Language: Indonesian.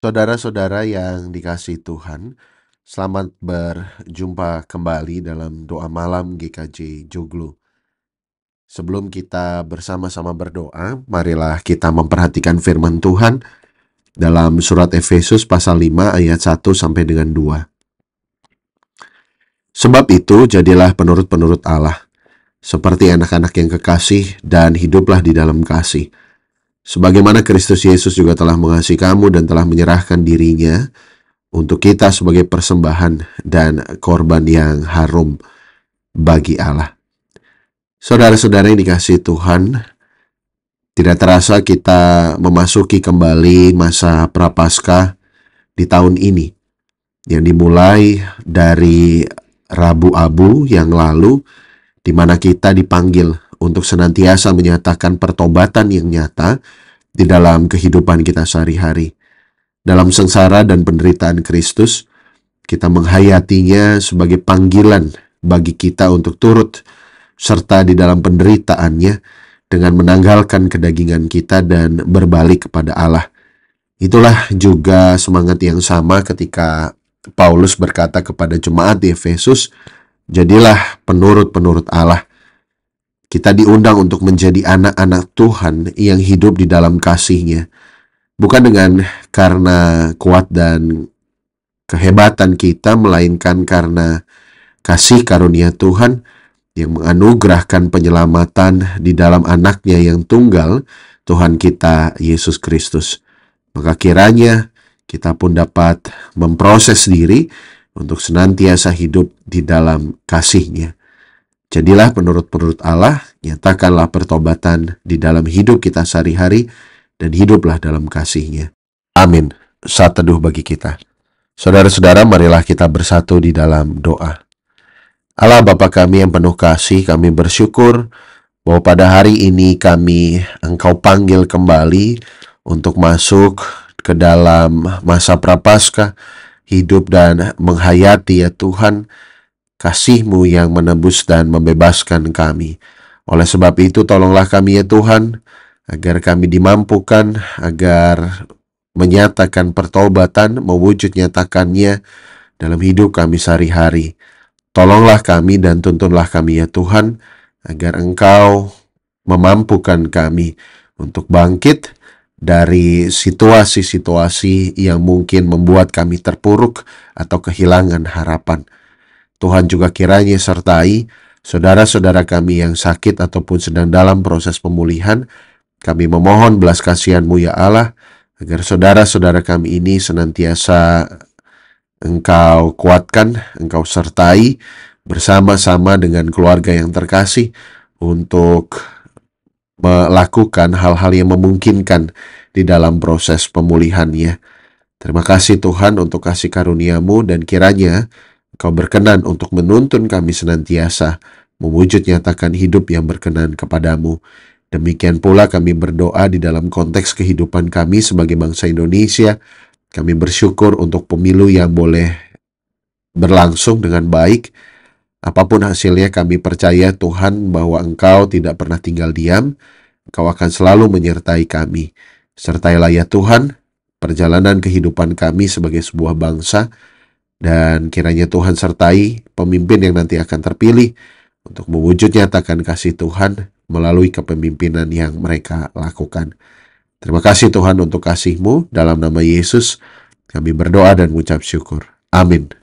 Saudara-saudara yang dikasih Tuhan, selamat berjumpa kembali dalam doa malam GKJ Joglo. Sebelum kita bersama-sama berdoa, marilah kita memperhatikan firman Tuhan dalam surat Efesus pasal 5 ayat 1 sampai dengan 2. Sebab itu jadilah penurut-penurut Allah, seperti anak-anak yang kekasih dan hiduplah di dalam kasih Sebagaimana Kristus Yesus juga telah mengasihi kamu dan telah menyerahkan dirinya untuk kita sebagai persembahan dan korban yang harum bagi Allah. Saudara-saudara yang dikasih Tuhan, tidak terasa kita memasuki kembali masa prapaskah di tahun ini yang dimulai dari Rabu Abu yang lalu di mana kita dipanggil untuk senantiasa menyatakan pertobatan yang nyata di dalam kehidupan kita sehari-hari. Dalam sengsara dan penderitaan Kristus, kita menghayatinya sebagai panggilan bagi kita untuk turut serta di dalam penderitaannya dengan menanggalkan kedagingan kita dan berbalik kepada Allah. Itulah juga semangat yang sama ketika Paulus berkata kepada jemaat di Efesus, "Jadilah penurut-penurut Allah." Kita diundang untuk menjadi anak-anak Tuhan yang hidup di dalam kasihnya. Bukan dengan karena kuat dan kehebatan kita, melainkan karena kasih karunia Tuhan yang menganugerahkan penyelamatan di dalam anaknya yang tunggal, Tuhan kita Yesus Kristus. Maka kiranya kita pun dapat memproses diri untuk senantiasa hidup di dalam kasihnya. Jadilah penurut-penurut Allah, nyatakanlah pertobatan di dalam hidup kita sehari-hari, dan hiduplah dalam kasihnya. Amin. Saat teduh bagi kita. Saudara-saudara, marilah kita bersatu di dalam doa. Allah Bapa kami yang penuh kasih, kami bersyukur bahwa pada hari ini kami engkau panggil kembali untuk masuk ke dalam masa prapaskah, hidup dan menghayati ya Tuhan, Kasihmu yang menebus dan membebaskan kami. Oleh sebab itu, tolonglah kami ya Tuhan, agar kami dimampukan, agar menyatakan pertobatan, mewujud nyatakannya dalam hidup kami sehari-hari. Tolonglah kami dan tuntunlah kami ya Tuhan, agar Engkau memampukan kami untuk bangkit dari situasi-situasi yang mungkin membuat kami terpuruk atau kehilangan harapan. Tuhan juga kiranya sertai saudara-saudara kami yang sakit ataupun sedang dalam proses pemulihan. Kami memohon belas kasihanmu ya Allah, agar saudara-saudara kami ini senantiasa Engkau kuatkan, Engkau sertai bersama-sama dengan keluarga yang terkasih untuk melakukan hal-hal yang memungkinkan di dalam proses pemulihannya. Terima kasih Tuhan untuk kasih karuniamu dan kiranya Kau berkenan untuk menuntun kami senantiasa, mewujud nyatakan hidup yang berkenan kepadamu. Demikian pula kami berdoa di dalam konteks kehidupan kami sebagai bangsa Indonesia. Kami bersyukur untuk pemilu yang boleh berlangsung dengan baik. Apapun hasilnya kami percaya Tuhan bahwa Engkau tidak pernah tinggal diam. Engkau akan selalu menyertai kami. Sertailah ya Tuhan perjalanan kehidupan kami sebagai sebuah bangsa dan kiranya Tuhan sertai pemimpin yang nanti akan terpilih untuk mewujud nyatakan kasih Tuhan melalui kepemimpinan yang mereka lakukan. Terima kasih Tuhan untuk kasih-Mu. Dalam nama Yesus kami berdoa dan mengucap syukur. Amin.